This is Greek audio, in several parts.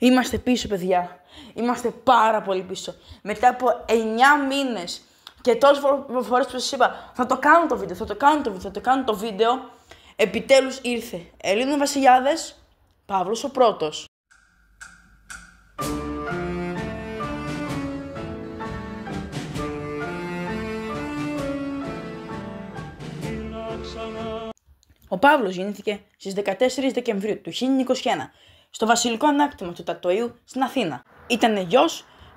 Είμαστε πίσω, παιδιά. Είμαστε πάρα πολύ πίσω. Μετά από 9 μήνες και τόσες φορές που σας είπα, θα το κάνω το βίντεο, θα το κάνω το βίντεο, θα το κάνω το βίντεο. Επιτέλους ήρθε. Ελλήνων Βασιλιάδες, Παύλος ο Πρώτος. Ο Παύλος γεννήθηκε στις 14 Δεκεμβρίου του 1921 στο βασιλικό ανάκτημα του Τατοίου στην Αθήνα. Ήταν γιο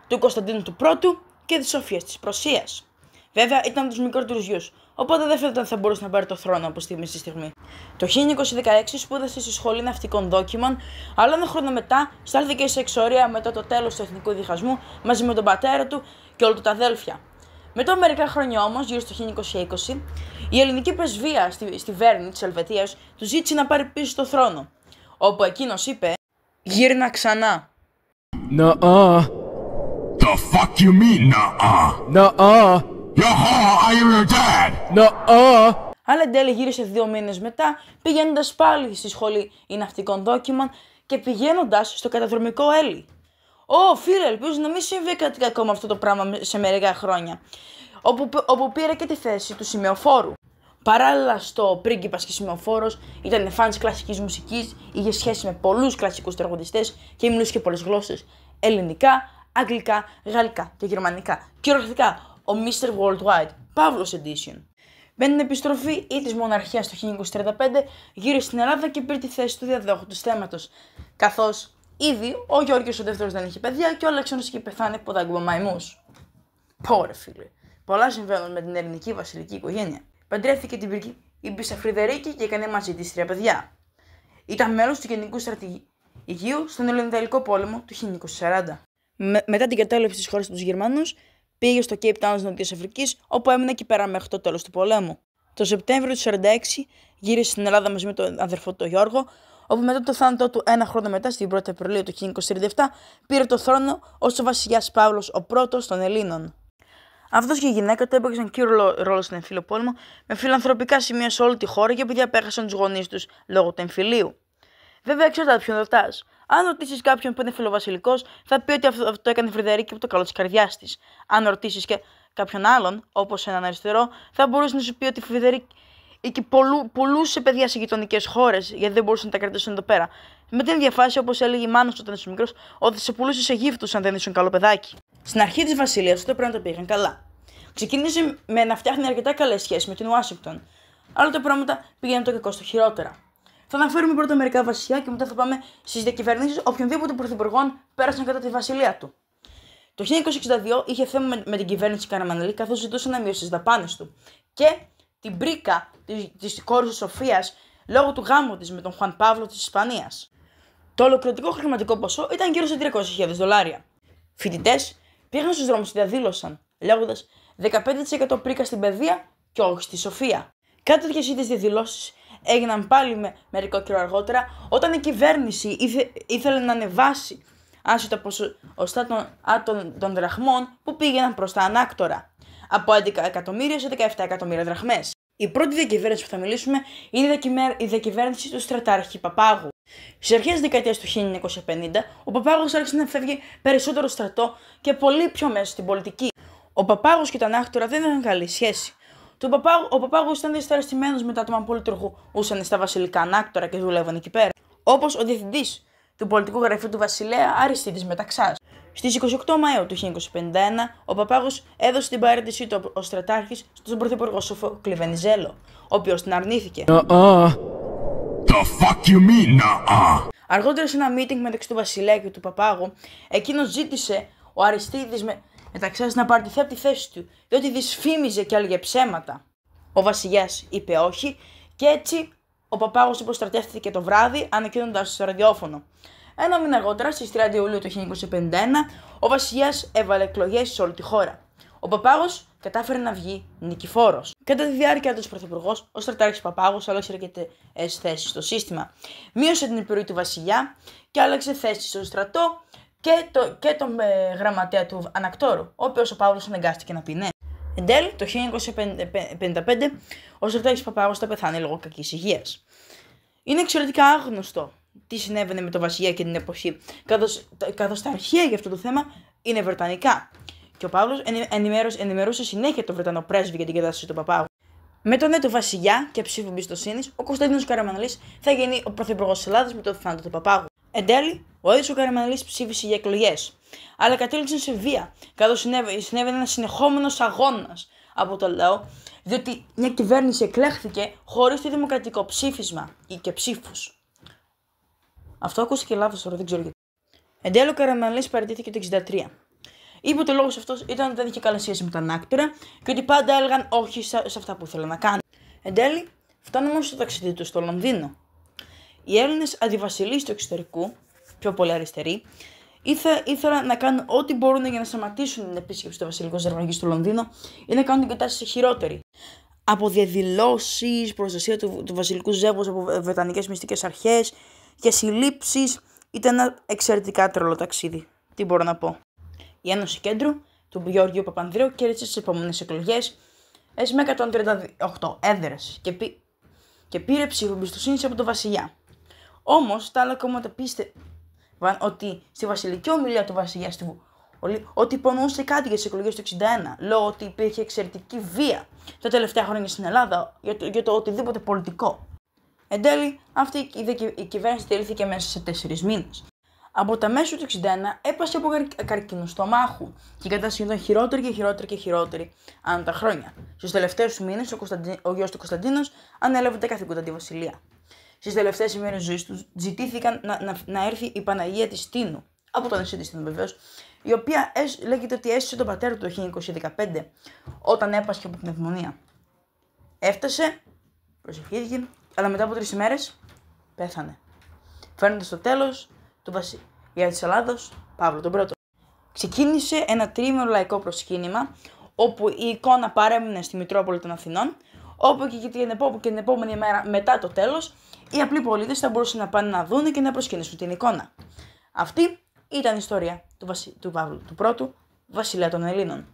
του Κωνσταντίνου του Πρώτου και της Σοφίας της Προσίας. Βέβαια ήταν τους μικρότερους γιους, οπότε δεν φαίνεται ότι θα μπορούσε να πάρει το θρόνο από στιγμή στη στιγμή. Το 1916 σπούδασε στη Σχολή Ναυτικών Δόκιμων, αλλά ένα χρόνο μετά στάλθηκε σε εξορία μετά το τέλος του εθνικού διχασμού μαζί με τον πατέρα του και όλα του τα αδέλφια. Μετά μερικά χρόνια όμως, γύρω στο 1920, η ελληνική πρεσβεία στη, στη Βέρνη της Ελβετίας του ζήτησε να πάρει πίσω το θρόνο, όπου εκείνος είπε Γύρνα ξανά. Να α. The fuck you mean, να α. Να α. I your dad. Να α. Αλλά εν τέλει γύρισε δύο μήνες μετά, πηγαίνοντας πάλι στη σχολή ή ναυτικών δόκιμαν και πηγαίνοντας στο καταδρομικό Έλλη. Ω, φίλε, ελπίζω να μην συμβεί κάτι ακόμα αυτό το πράγμα σε μερικά χρόνια. Όπου, όπου πήρε και τη θέση του σημεοφόρου. Παράλληλα στο πρίγκιπας και σημεοφόρο ήταν φαν κλασικής μουσικής, είχε σχέση με πολλούς κλασικούς τραγουδιστές και μιλούσε και πολλές γλώσσες. Ελληνικά, αγγλικά, γαλλικά και γερμανικά. Και ορθικά, ο Mr. Worldwide, Pavlos Edition. Με την επιστροφή ή της μοναρχίας το 1935 γύρισε στην Ελλάδα και πήρε τη θέση του διαδόχου του θέματος. Καθώς ήδη ο Γιώργο ο δεύτερος δεν είχε παιδιά και ο Αλέξανδρος είχε πεθάνει από δάγκωμα μαϊμού. Πόρε φίλε. Πολλά συμβαίνουν με την ελληνική βασιλική οικογένεια παντρεύτηκε την Πυρκή Φρυδερίκη και έκανε μαζί της τρία παιδιά. Ήταν μέλος του Γενικού Στρατηγίου στον Ελληνικό Πόλεμο του 1940. μετά την κατάληψη τη χώρα τους Γερμανούς, πήγε στο Cape Town της Νότια Αφρικής, όπου έμεινε εκεί πέρα μέχρι το τέλος του πολέμου. Το Σεπτέμβριο του 1946 γύρισε στην Ελλάδα μαζί με τον αδερφό του Γιώργο, όπου μετά το θάνατό του ένα χρόνο μετά, στην 1η Απριλίου του 1937, πήρε το θρόνο ως ο βασιλιάς Παύλος ο πρώτος των Ελλήνων. Αυτός και η γυναίκα του έπαιξαν κύριο ρόλο στην εμφύλιο πόλεμο με φιλανθρωπικά σημεία σε όλη τη χώρα και επειδή απέχασαν τους γονείς τους λόγω του εμφυλίου. Βέβαια, τα ποιον ρωτά. Αν ρωτήσεις κάποιον που είναι φιλοβασιλικός, θα πει ότι αυτό, το έκανε η Φρυδερίκη από το καλό της καρδιάς της. Αν ρωτήσεις και κάποιον άλλον, όπως έναν αριστερό, θα μπορούσε να σου πει ότι η Φρυδερίκη πολλού, πολλούσε παιδιά σε γειτονικές χώρες, γιατί δεν μπορούσαν να τα κρατήσουν εδώ πέρα με την διαφάση όπως έλεγε η Μάνο όταν ήσουν μικρός, ότι σε πουλούσες σε γύφτους αν δεν ήσουν καλό παιδάκι. Στην αρχή της βασιλείας του τα πράγματα πήγαν καλά. Ξεκίνησε με να φτιάχνει αρκετά καλές σχέσεις με την Ουάσιγκτον, αλλά τα πράγματα πήγαιναν το κακό στο χειρότερα. Θα αναφέρουμε πρώτα μερικά βασιλιά και μετά θα πάμε στις διακυβερνήσεις οποιονδήποτε πρωθυπουργών πέρασαν κατά τη βασιλεία του. Το 1962 είχε θέμα με την κυβέρνηση Καραμανλή καθώς ζητούσε να μειώσει τις δαπάνες του και την πρίκα της κόρη Σοφίας λόγω του γάμου της με τον Χουαν Παύλο της Ισπανίας. Το ολοκληρωτικό χρηματικό ποσό ήταν γύρω σε 300.000 δολάρια. Φοιτητές πήγαν στους δρόμους και διαδήλωσαν, λέγοντα 15% πρίκα στην παιδεία και όχι στη σοφία. Κάτι τέτοιες ίδιε διαδηλώσεις έγιναν πάλι με μερικό καιρό αργότερα, όταν η κυβέρνηση ήθε, ήθελε να ανεβάσει άσχετα ποσοστά των, των, των δραχμών που πήγαιναν προς τα ανάκτορα. Από 11 εκατομμύρια σε 17 εκατομμύρια δραχμές. Η πρώτη διακυβέρνηση που θα μιλήσουμε είναι η διακυβέρνηση του στρατάρχη Παπάγου. Στις αρχές της δεκαετίας του 1950, ο Παπαγός άρχισε να φεύγει περισσότερο στρατό και πολύ πιο μέσα στην πολιτική. Ο Παπάγος και τα Νάχτουρα δεν είχαν καλή σχέση. ο Παπάγος ήταν δυσαρεστημένο με τα άτομα που λειτουργούσαν στα βασιλικά ανάκτορα και δούλευαν εκεί πέρα. Όπως ο διευθυντής του πολιτικού γραφείου του Βασιλέα Αριστίδη Μεταξάς. Στις 28 Μαου του 1951, ο Παπάγος έδωσε την παρέτησή του ως στρατάρχης στον πρωθυπουργό Σοφό Κλειβενιζέλο, ο οποίος την αρνήθηκε. Αργότερα σε ένα meeting μεταξύ του Βασιλέα και του Παπάγου, εκείνος ζήτησε ο Αριστίδη με... μεταξύ να παρτηθεί από τη θέση του, διότι δυσφήμιζε και έλεγε ψέματα. Ο Βασιλιάς είπε όχι, και έτσι ο Παπάγος υποστρατεύτηκε το βράδυ, ανακοίνοντα στο ραδιόφωνο. Ένα μήνα αργότερα, στις 30 Ιουλίου του 1951, ο Βασιλιάς έβαλε εκλογές σε όλη τη χώρα. Ο Παπάγος κατάφερε να βγει νικηφόρος. Κατά τη διάρκεια του Πρωθυπουργός, ο στρατάρχης Παπάγος άλλαξε αρκετές θέσεις στο σύστημα. Μείωσε την επιρροή του βασιλιά και άλλαξε θέση στο στρατό και, το, και τον ε, γραμματέα του Ανακτόρου, ο οποίος ο Παύλος αναγκάστηκε να πει ναι. Εν τέλει, το 1955, ο στρατάρχης Παπάγος θα πεθάνει λόγω κακής υγείας. Είναι εξαιρετικά άγνωστο τι συνέβαινε με τον βασιλιά και την εποχή, καθώς τα αρχεία για αυτό το θέμα είναι βρετανικά και ο Παύλος ενημερούσε συνέχεια τον Βρετανό πρέσβη για την κατάσταση του Παπάγου. Με τον νέο του βασιλιά και ψήφου εμπιστοσύνης, ο Κωνσταντίνος Καραμανλή θα γίνει ο πρωθυπουργός της Ελλάδας με το θάνατο του Παπάγου. Εν τέλει, ο ίδιος ο Καραμανλή ψήφισε για εκλογές, αλλά κατέληξαν σε βία, καθώς συνέβαινε ένας συνεχόμενος αγώνας από το λαό, διότι μια κυβέρνηση εκλέχθηκε χωρίς το δημοκρατικό ψήφισμα ή και ψήφους. Αυτό ακούστηκε λάθος τώρα, δεν ξέρω γιατί. Εν τέλει, ο Καραμανλή παραιτήθηκε το 63. Είπε ότι ο λόγος αυτός ήταν ότι δεν είχε καλή σχέση με τον άκτορα και ότι πάντα έλεγαν όχι σε, αυτά που ήθελαν να κάνουν. Εν τέλει, φτάνουμε στο ταξίδι του στο Λονδίνο. Οι Έλληνες αντιβασιλείς του εξωτερικού, πιο πολύ αριστεροί, ήθε, ήθελαν να κάνουν ό,τι μπορούν για να σταματήσουν την επίσκεψη του βασιλικού ζερμανική στο Λονδίνο ή να κάνουν την κατάσταση χειρότερη. Από διαδηλώσεις, προστασία του, του βασιλικού ζεύγους από βρετανικέ μυστικές αρχές και συλλήψεις, ήταν ένα εξαιρετικά τρελό ταξίδι. Τι μπορώ να πω η Ένωση Κέντρου του Γεωργίου Παπανδρέου κέρδισε στις επόμενες εκλογές με 138 έδρες και, και πήρε ψήφο εμπιστοσύνη από τον Βασιλιά. Όμως τα άλλα κόμματα πίστευαν ότι στη βασιλική ομιλία του Βασιλιά στη ότι υπονοούσε κάτι για τις εκλογές του 1961. λόγω ότι υπήρχε εξαιρετική βία τα τελευταία χρόνια στην Ελλάδα για το, για το οτιδήποτε πολιτικό. Εν τέλει, αυτή η, κυβέρνηση τελήθηκε μέσα σε τέσσερις μήνες από τα μέσα του 61 έπασε από καρκίνο στομάχου και κατάσταση ήταν χειρότερη και χειρότερη και χειρότερη ανά τα χρόνια. Στους τελευταίους μήνες, ο, Κωνσταντι... γιος του Κωνσταντίνος ανέλαβε τα καθήκοντα τη Βασιλεία. Στις τελευταίες ημέρες ζωής του ζητήθηκαν να, να, έρθει η Παναγία της Τίνου, από το νησί της βεβαίως, η οποία λέγεται ότι έστεισε τον πατέρα του το 1915, όταν έπασχε από πνευμονία. Έφτασε, προσευχήθηκε, αλλά μετά από τρεις ημέρες πέθανε. Φέρνοντα στο τέλος του βασιλιά της Ελλάδος, Παύλο τον Πρώτο. Ξεκίνησε ένα τρίμηνο λαϊκό προσκύνημα, όπου η εικόνα παρέμεινε στη Μητρόπολη των Αθηνών, όπου και την επόμενη μέρα μετά το τέλος, οι απλοί πολίτες θα μπορούσαν να πάνε να δουν και να προσκυνήσουν την εικόνα. Αυτή ήταν η ιστορία του, βασι... του Παύλου του Πρώτου, βασιλέα των Ελλήνων.